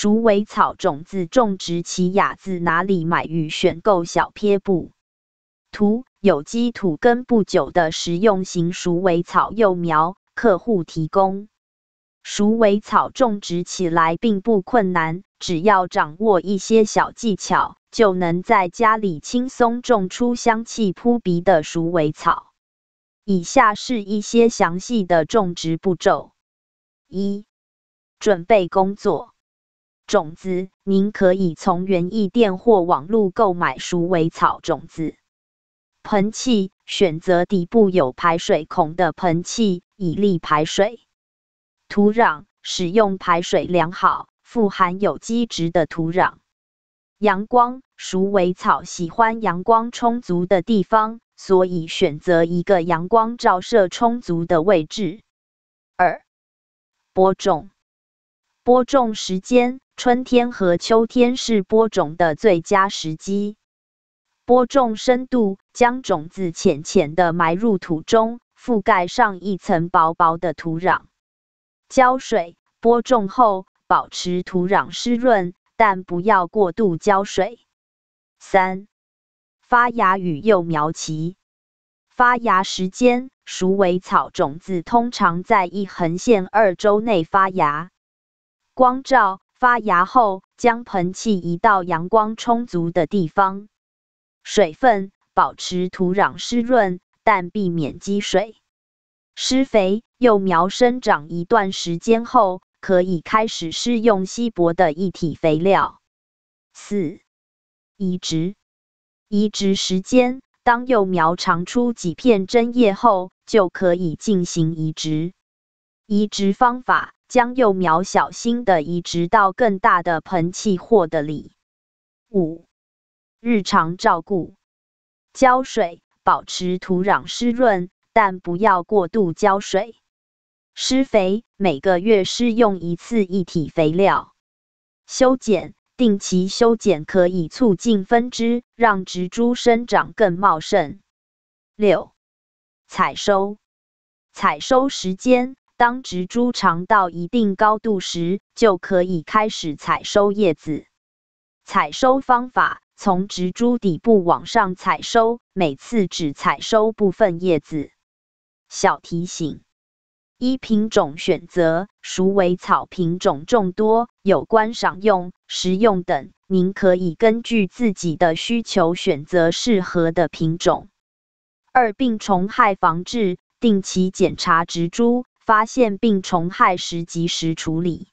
鼠尾草种子种植奇雅自哪里买与选购小撇步图有机土根不久的实用型鼠尾草幼苗，客户提供。鼠尾草种植起来并不困难，只要掌握一些小技巧，就能在家里轻松种出香气扑鼻的鼠尾草。以下是一些详细的种植步骤：一、准备工作。种子，您可以从园艺店或网络购买鼠尾草种子。盆器选择底部有排水孔的盆器，以利排水。土壤使用排水良好、富含有机质的土壤。阳光鼠尾草喜欢阳光充足的地方，所以选择一个阳光照射充足的位置。二、播种，播种时间。春天和秋天是播种的最佳时机。播种深度将种子浅浅地埋入土中，覆盖上一层薄薄的土壤。浇水播种后，保持土壤湿润，但不要过度浇水。三、发芽与幼苗期。发芽时间鼠尾草种子通常在一横线二周内发芽。光照发芽后，将盆器移到阳光充足的地方，水分保持土壤湿润，但避免积水。施肥幼苗生长一段时间后，可以开始施用稀薄的一体肥料。四、移植。移植时间当幼苗长出几片针叶后，就可以进行移植。移植方法。将幼苗小心地移植到更大的盆器或的里。五、日常照顾：浇水，保持土壤湿润，但不要过度浇水；施肥，每个月施用一次一体肥料；修剪，定期修剪可以促进分枝，让植株生长更茂盛。六、采收：采收时间。当植株长到一定高度时，就可以开始采收叶子。采收方法从植株底部往上采收，每次只采收部分叶子。小提醒：一、品种选择，鼠尾草品种众多，有观赏用、食用等，您可以根据自己的需求选择适合的品种。二、病虫害防治，定期检查植株。发现病虫害时及时处理。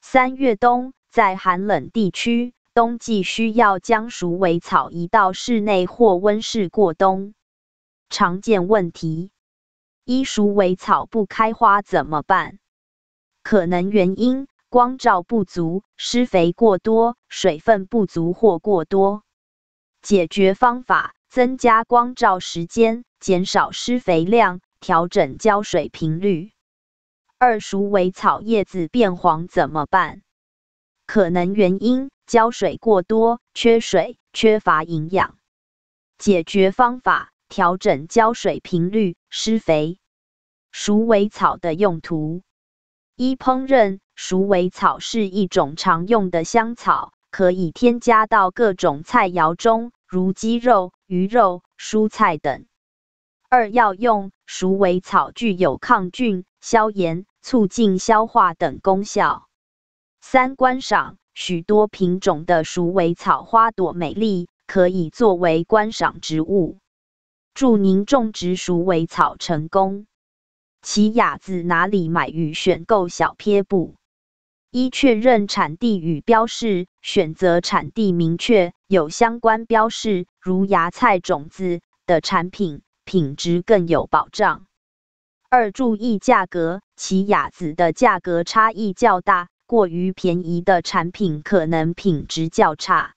三月冬在寒冷地区，冬季需要将鼠尾草移到室内或温室过冬。常见问题：一、鼠尾草不开花怎么办？可能原因：光照不足、施肥过多、水分不足或过多。解决方法：增加光照时间，减少施肥量，调整浇水频率。二鼠尾草叶子变黄怎么办？可能原因：浇水过多、缺水、缺乏营养。解决方法：调整浇水频率、施肥。鼠尾草的用途：一烹饪，鼠尾草是一种常用的香草，可以添加到各种菜肴中，如鸡肉、鱼肉、蔬菜等。二药用，鼠尾草具有抗菌、消炎。促进消化等功效。三、观赏，许多品种的鼠尾草花朵美丽，可以作为观赏植物。祝您种植鼠尾草成功。奇雅字哪里买与选购小撇步：一、确认产地与标示，选择产地明确、有相关标示，如芽菜种子的产品，品质更有保障。二注意价格，奇雅子的价格差异较大，过于便宜的产品可能品质较差。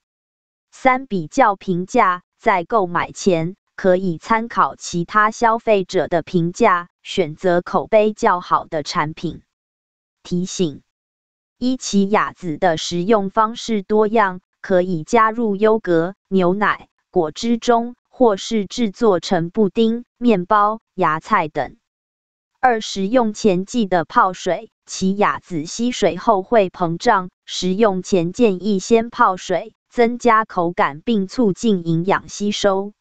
三比较评价，在购买前可以参考其他消费者的评价，选择口碑较好的产品。提醒：一奇雅子的食用方式多样，可以加入优格、牛奶、果汁中，或是制作成布丁、面包、芽菜等。二，食用前记得泡水，其亚子吸水后会膨胀。食用前建议先泡水，增加口感并促进营养吸收。